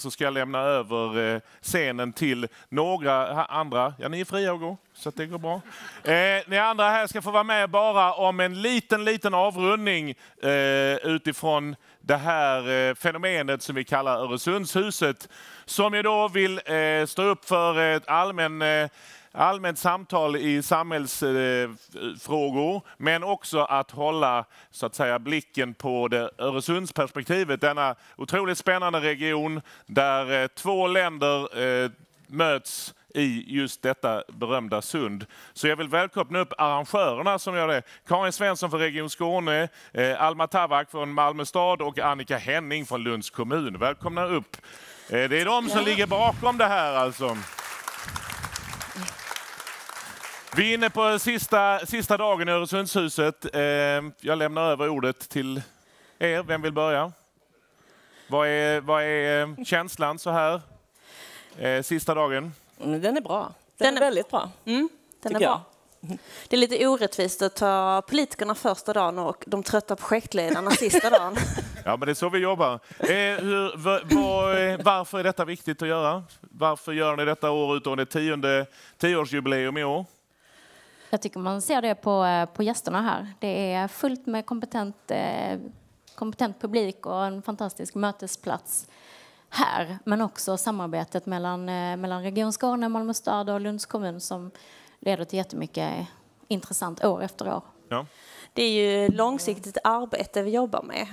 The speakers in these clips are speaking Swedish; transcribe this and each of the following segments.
så ska jag lämna över eh, scenen till några andra. Ja, ni är fria att gå, så att det går bra. Eh, ni andra här ska få vara med bara om en liten, liten avrundning eh, utifrån det här eh, fenomenet som vi kallar Öresundshuset, som ju då vill eh, stå upp för ett allmän eh, allmänt samtal i samhällsfrågor, men också att hålla så att säga, blicken på det Öresundsperspektivet. Denna otroligt spännande region där eh, två länder eh, möts i just detta berömda sund. Så jag vill välkomna upp arrangörerna som gör det. Karin Svensson från Region Skåne, eh, Alma Tavak från Malmö stad och Annika Henning från Lunds kommun. Välkomna upp. det är de som ligger bakom det här alltså. Vi är inne på sista, sista dagen i Öresundshuset. Ehm, jag lämnar över ordet till er. Vem vill börja? Vad är, vad är ehm, känslan så här, eh, sista dagen? Mm, den är bra. Den, den är väldigt bra. Mm, den är bra. Det är lite orättvist att ta politikerna första dagen och de trötta projektledarna sista dagen. Ja, men det är så vi jobbar. Eh, hur, var, var, eh, varför är detta viktigt att göra? Varför gör ni detta år utom det tionde tioårsjubileum i år? Jag tycker man ser det på, eh, på gästerna här. Det är fullt med kompetent, eh, kompetent publik och en fantastisk mötesplats här, men också samarbetet mellan, eh, mellan Region Skåne, Malmö stad och Lunds kommun som leder till jättemycket intressant år efter år. Ja. Det är ju långsiktigt arbete vi jobbar med,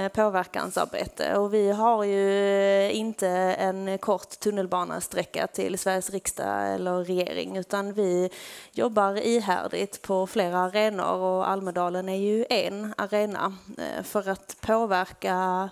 eh, påverkansarbete. Och vi har ju eh, inte en kort tunnelbanesträcka till Sveriges riksdag eller regering, utan vi jobbar ihärdigt på flera arenor och Almedalen är ju en arena eh, för att påverka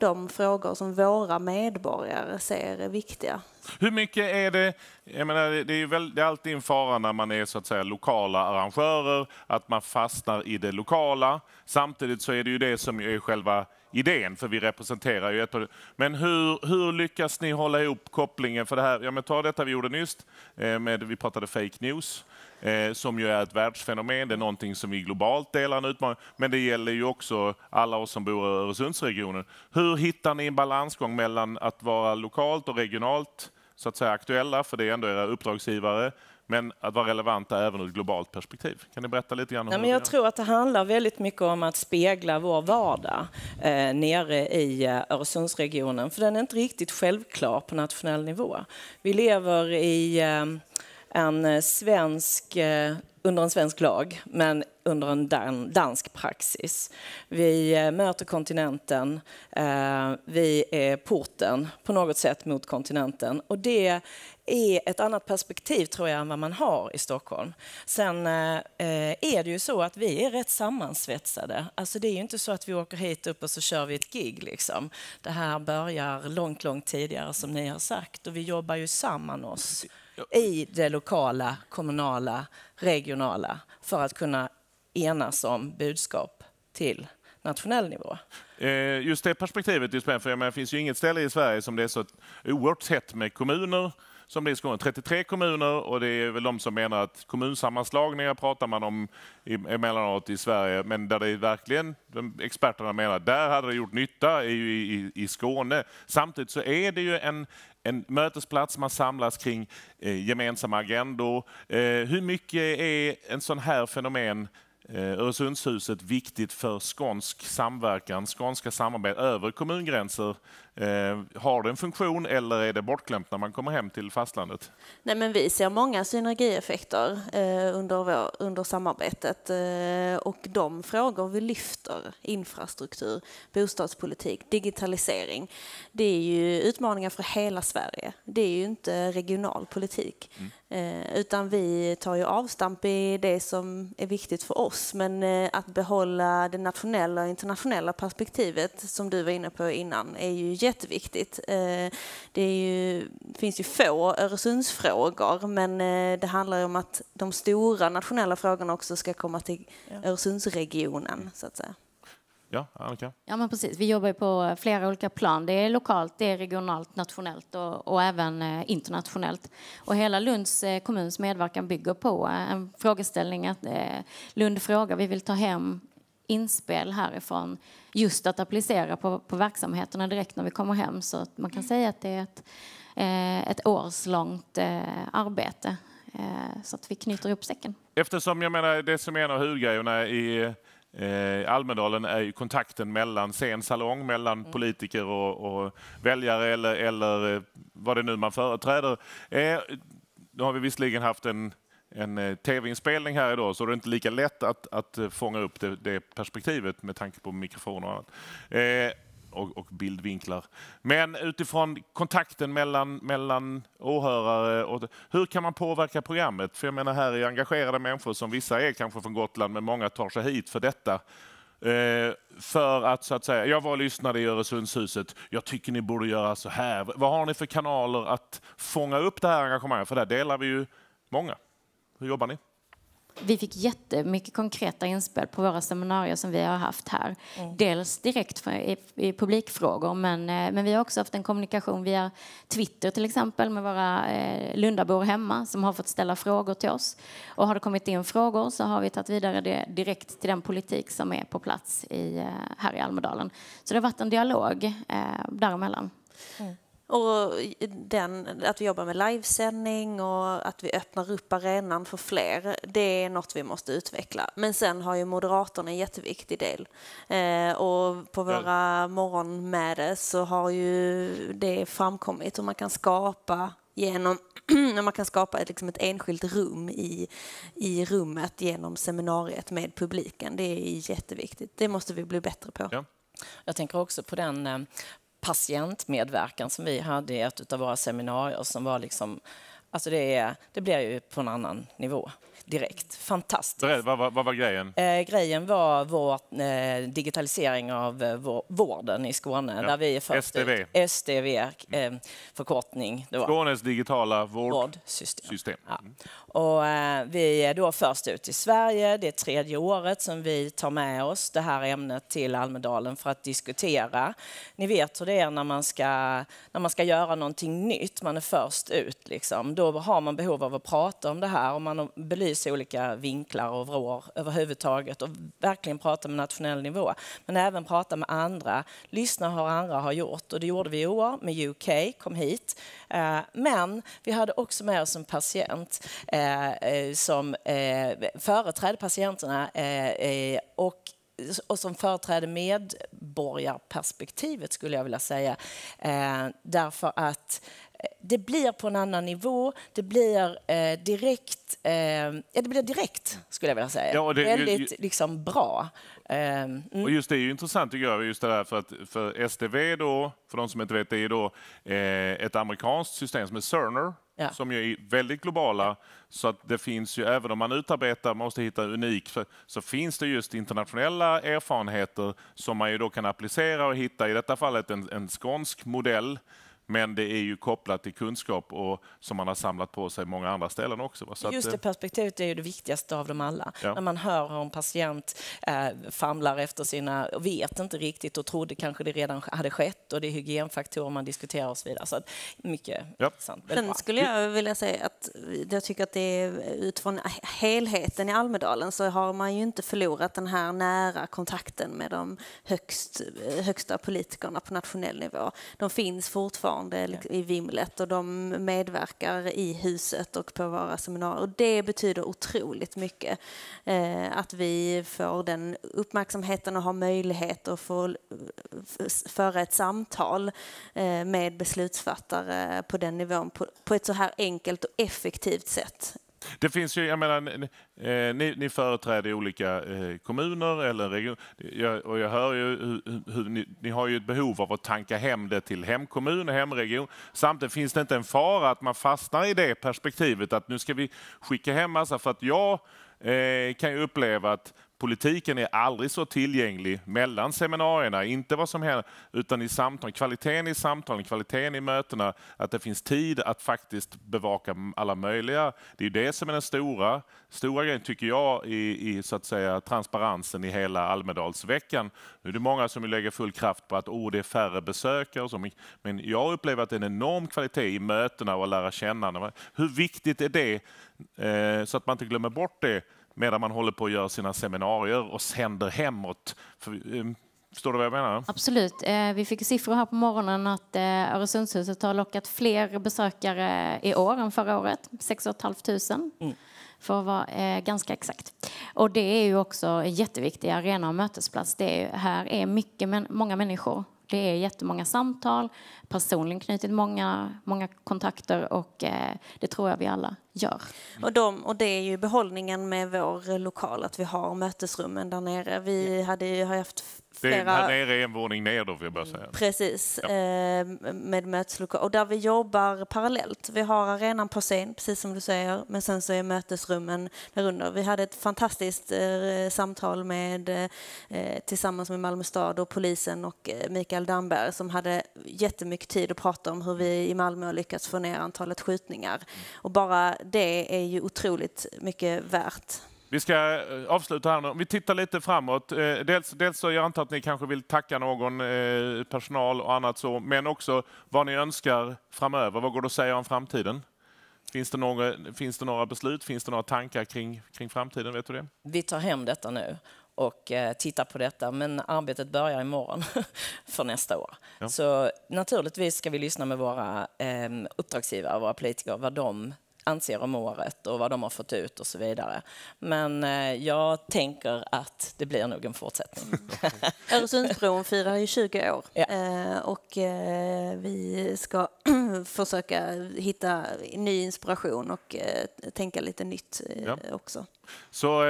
de frågor som våra medborgare ser är viktiga. Hur mycket är det, jag menar, det är, väl, det är alltid en fara när man är så att säga lokala arrangörer, att man fastnar i det lokala. Samtidigt så är det ju det som är själva idén, för vi representerar ju ett Men hur, hur lyckas ni hålla ihop kopplingen för det här? Ja, men ta detta vi gjorde nyss, eh, med, vi pratade fake news eh, som ju är ett världsfenomen. Det är någonting som vi globalt delar en utmaning, men det gäller ju också alla oss som bor i Öresundsregionen. Hur hittar ni en balansgång mellan att vara lokalt och regionalt så att säga aktuella, för det är ändå era uppdragsgivare, men att vara relevanta även ur ett globalt perspektiv. Kan ni berätta lite grann? Om ja, men jag tror att det handlar väldigt mycket om att spegla vår vardag eh, nere i eh, Öresundsregionen, för den är inte riktigt självklar på nationell nivå. Vi lever i eh, en eh, svensk, eh, under en svensk lag, men under en dan dansk praxis. Vi eh, möter kontinenten, eh, vi är porten på något sätt mot kontinenten. Och det är ett annat perspektiv tror jag än vad man har i Stockholm. Sen eh, eh, är det ju så att vi är rätt sammansvetsade. Alltså det är ju inte så att vi åker hit upp och så kör vi ett gig liksom. Det här börjar långt, långt tidigare som ni har sagt och vi jobbar ju samman oss i det lokala, kommunala, regionala för att kunna enas om budskap till nationell nivå. Eh, just det perspektivet är spännande, för det finns ju inget ställe i Sverige som det är så oerhört tätt med kommuner som det är i Skåne. 33 kommuner och det är väl de som menar att kommunsammanslagningar pratar man om emellanåt i Sverige, men där det är verkligen experterna menar, där hade det gjort nytta, är ju i, i Skåne. Samtidigt så är det ju en, en mötesplats, man samlas kring eh, gemensamma agendor. Eh, hur mycket är en sån här fenomen Eh, Öresundshuset viktigt för skånsk samverkan, skånska samarbete över kommungränser Eh, har det en funktion eller är det bortglömt när man kommer hem till fastlandet? Nej, men vi ser många synergieffekter eh, under, vår, under samarbetet eh, och de frågor vi lyfter, infrastruktur, bostadspolitik, digitalisering, det är ju utmaningar för hela Sverige. Det är ju inte regional politik, mm. utan vi tar ju avstamp i det som är viktigt för oss, men att behålla det nationella och internationella perspektivet som du var inne på innan är ju jätteviktigt. Eh, det, ju, finns ju få Öresundsfrågor men eh, det handlar ju om att de stora nationella frågorna också ska komma till Öresundsregionen så att säga. Ja, Annika? Ja, men precis. Vi jobbar ju på flera olika plan. Det är lokalt, det är regionalt, nationellt och, och även eh, internationellt. Och hela Lunds kommuns medverkan bygger på en frågeställning, att Lund frågar, vi vill ta hem inspel härifrån just att applicera på, på verksamheterna direkt när vi kommer hem. Så man kan säga att det är ett, eh, ett årslångt eh, arbete eh, så att vi knyter ihop säcken. Eftersom jag menar det som är en av huvudgrejerna i eh, Almedalen är ju kontakten mellan scen, salong, mellan mm. politiker och, och, väljare eller, eller vad det nu man företräder. Eh, nu har vi visserligen haft en en eh, tv-inspelning här idag så det är inte lika lätt att, att eh, fånga upp det, det perspektivet med tanke på mikrofoner och annat. Eh, och, och, bildvinklar. Men utifrån kontakten mellan, mellan åhörare, och, hur kan man påverka programmet? För jag menar, här är engagerade människor som vissa är kanske från Gotland, men många tar sig hit för detta. Eh, för att så att säga, jag var och lyssnade i Öresundshuset, jag tycker ni borde göra så här. Vad har ni för kanaler att fånga upp det här engagemanget? För där delar vi ju många. Hur jobbar ni? Vi fick jättemycket konkreta inspel på våra seminarier som vi har haft här. Mm. Dels direkt i, publikfrågor, men, eh, men vi har också haft en kommunikation via Twitter till exempel med våra eh, Lundabor hemma som har fått ställa frågor till oss. Och har det kommit in frågor så har vi tagit vidare det direkt till den politik som är på plats i, eh, här i Almedalen. Så det har varit en dialog eh, däremellan. Mm. Och den, att vi jobbar med livesändning och att vi öppnar upp arenan för fler, det är något vi måste utveckla. Men sen har ju Moderaterna en jätteviktig del. Eh, och på våra morgonmöten så har ju det framkommit hur man kan skapa genom när man kan skapa ett, liksom ett enskilt rum i, i rummet genom seminariet med publiken. Det är jätteviktigt. Det måste vi bli bättre på. Ja. Jag tänker också på den eh, patientmedverkan som vi hade i ett av våra seminarier som var liksom, alltså det, är, det blir ju på en annan nivå direkt. Fantastiskt. vad, vad, vad, var grejen? Eh, grejen var vår eh, digitalisering av eh, vår, vården i Skåne. Ja. Där vi är först SDV. Ut. SDV, eh, förkortning. Då. Skånes digitala vård vårdsystem. System. Ja. Och, eh, vi är då först ut i Sverige. Det är tredje året som vi tar med oss det här ämnet till Almedalen för att diskutera. Ni vet hur det är när man ska, när man ska göra någonting nytt. Man är först ut. Liksom. Då har man behov av att prata om det här och man belyser vissa olika vinklar och vrår överhuvudtaget och verkligen prata med nationell nivå. Men även prata med andra, lyssna hur andra har gjort. Och det gjorde vi i år med UK, kom hit. Eh, men vi hade också med oss en patient eh, eh, som företrädde patienterna och och som företräder medborgarperspektivet skulle jag vilja säga. Eh, därför att det blir på en annan nivå, det blir eh, direkt, eh, ja, det blir direkt skulle jag vilja säga. Ja, det, Väldigt ju, liksom bra. Eh, mm. Och just det är ju intressant tycker jag, just det där för att för STV då, för de som inte vet, det är då eh, ett amerikanskt system som är Cerner, Ja. som ju är väldigt globala. Så att det finns ju, även om man utarbetar, måste hitta unikt, så, så, finns det just internationella erfarenheter som man ju då kan applicera och hitta, i detta fallet en, en skånsk modell men det är ju kopplat till kunskap och, som man har samlat på sig många andra ställen också. Just att, det eh, perspektivet är ju det viktigaste av dem alla. Ja. När man hör hur en patient eh, famlar efter sina, vet inte riktigt och trodde kanske det redan hade skett och det är hygienfaktorer man diskuterar och så vidare. Så mycket ja. intressant. Sen skulle jag vilja säga att jag tycker att det är utifrån helheten i Almedalen så har man ju inte förlorat den här nära kontakten med de högst, högsta politikerna på nationell nivå. De finns fortfarande fortfarande ja. i vimlet och de medverkar i huset och på våra seminarier. Och det betyder otroligt mycket eh, att vi får den uppmärksamheten och har möjlighet att få eh, föra ett samtal eh, med beslutsfattare på den nivån på, på ett så här enkelt och effektivt sätt det finns ju, jag menar, ni, eh, ni företräder olika eh, kommuner eller regioner. Och jag hör ju hur, ni, ni, har ju ett behov av att tanka hem det till hemkommun och hemregion. Samtidigt finns det inte en fara att man fastnar i det perspektivet att nu ska vi skicka hem massa för att jag Eh, kan jag uppleva att politiken är aldrig så tillgänglig mellan seminarierna, inte vad som händer, utan i samtal, kvaliteten i samtalen, kvaliteten i mötena, att det finns tid att faktiskt bevaka alla möjliga. Det är det som är den stora, stora grejen, tycker jag, i, i så att säga, transparensen i hela Almedalsveckan. Nu är det många som lägger full kraft på att oh, det är färre besökare och så, men jag upplever att det är en enorm kvalitet i mötena och att lära känna. Hur viktigt är det Eh, så att man inte glömmer bort det medan man håller på att göra sina seminarier och sänder hemåt. För, eh, Förstår du vad jag menar? Absolut. Eh, vi fick siffror här på morgonen att Öresundshuset har lockat fler besökare i år än förra året. 6 500 mm. för att vara eh, ganska exakt. Och det är ju också en jätteviktig arena och mötesplats. Det är, här är mycket, men, många människor. Det är jättemånga samtal, personligen knutit många, många kontakter och det tror jag vi alla gör. Mm. Och, de, och det är ju behållningen med vår lokal, att vi har mötesrummen där nere. Vi ja. hade ju har haft flera... Det är här nere är en våning ner då, får jag bara säga. Precis, ja. eh, med möteslokal. Och där vi jobbar parallellt. Vi har arenan på scen, precis som du säger, men sen så är mötesrummen där under. Vi hade ett fantastiskt eh, samtal med, eh, tillsammans med Malmö stad och polisen och eh, Mikael Damberg som hade jättemycket tid att prata om hur vi i Malmö har lyckats få ner antalet skjutningar. Mm. Och bara det är ju otroligt mycket värt. Vi ska eh, avsluta här nu. Om vi tittar lite framåt. Eh, dels, dels så jag antar att ni kanske vill tacka någon eh, personal och annat så, men också vad ni önskar framöver. Vad går det att säga om framtiden? Finns det några, finns det några beslut? Finns det några tankar kring, kring framtiden? Vet du det? Vi tar hem detta nu och tittar på detta, men arbetet börjar imorgon för nästa år. Ja. Så naturligtvis ska vi lyssna med våra uppdragsgivare, våra politiker, vad de anser om året och vad de har fått ut och så vidare. Men eh, jag tänker att det blir nog en fortsättning. Öresundsbron firar ju 20 år ja. Eh, och eh, vi ska försöka hitta ny inspiration och tänka lite nytt ja. också. Så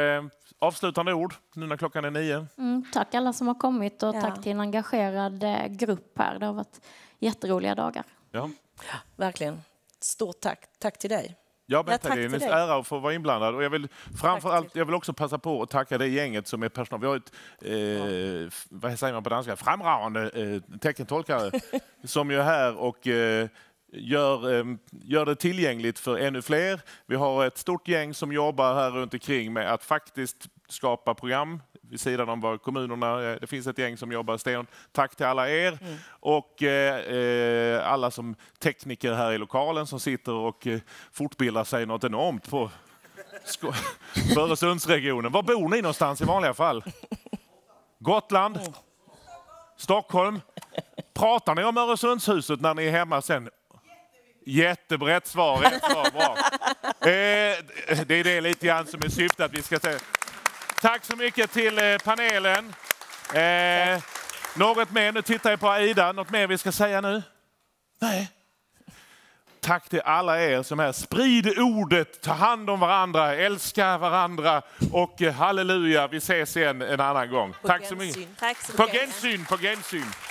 avslutande ord nu när klockan är nio. Mm, tack alla som har kommit och ja. tack till en engagerad grupp här. Det har varit jätteroliga dagar. Ja, verkligen. Stort tack. Tack till dig. Ja, Bent ja, Hedenius, ära att få vara inblandad. Och jag, vill framför allt, jag vill också passa på att tacka det gänget som är personal. Vi har ett, eh, ja. vad säger man på danska, framragande eh, teckentolkare som är här och eh, gör, eh, gör det tillgängligt för ännu fler. Vi har ett stort gäng som jobbar här runt omkring med att faktiskt skapa program vid sidan om vad kommunerna, eh, det finns ett gäng som jobbar sten. Tack till alla er mm. och eh, eh, alla som tekniker här i lokalen som sitter och eh, fortbildar sig något enormt på Öresundsregionen. Var bor ni någonstans i vanliga fall? Gotland? Mm. Stockholm? Pratar ni om Öresundshuset när ni är hemma sen? Jättebrett svar, rätt svar, bra. Eh, det är det lite grann som är syftet att vi ska säga. Tack så mycket till eh, panelen. Eh, något mer? Nu tittar jag på Aida. Något mer vi ska säga nu? Nej. Tack till alla er som är Sprid ordet, ta hand om varandra, älska varandra och eh, halleluja, vi ses igen en annan gång. På Tack, gensyn. så mycket. Tack så mycket. På gensyn, på gensyn.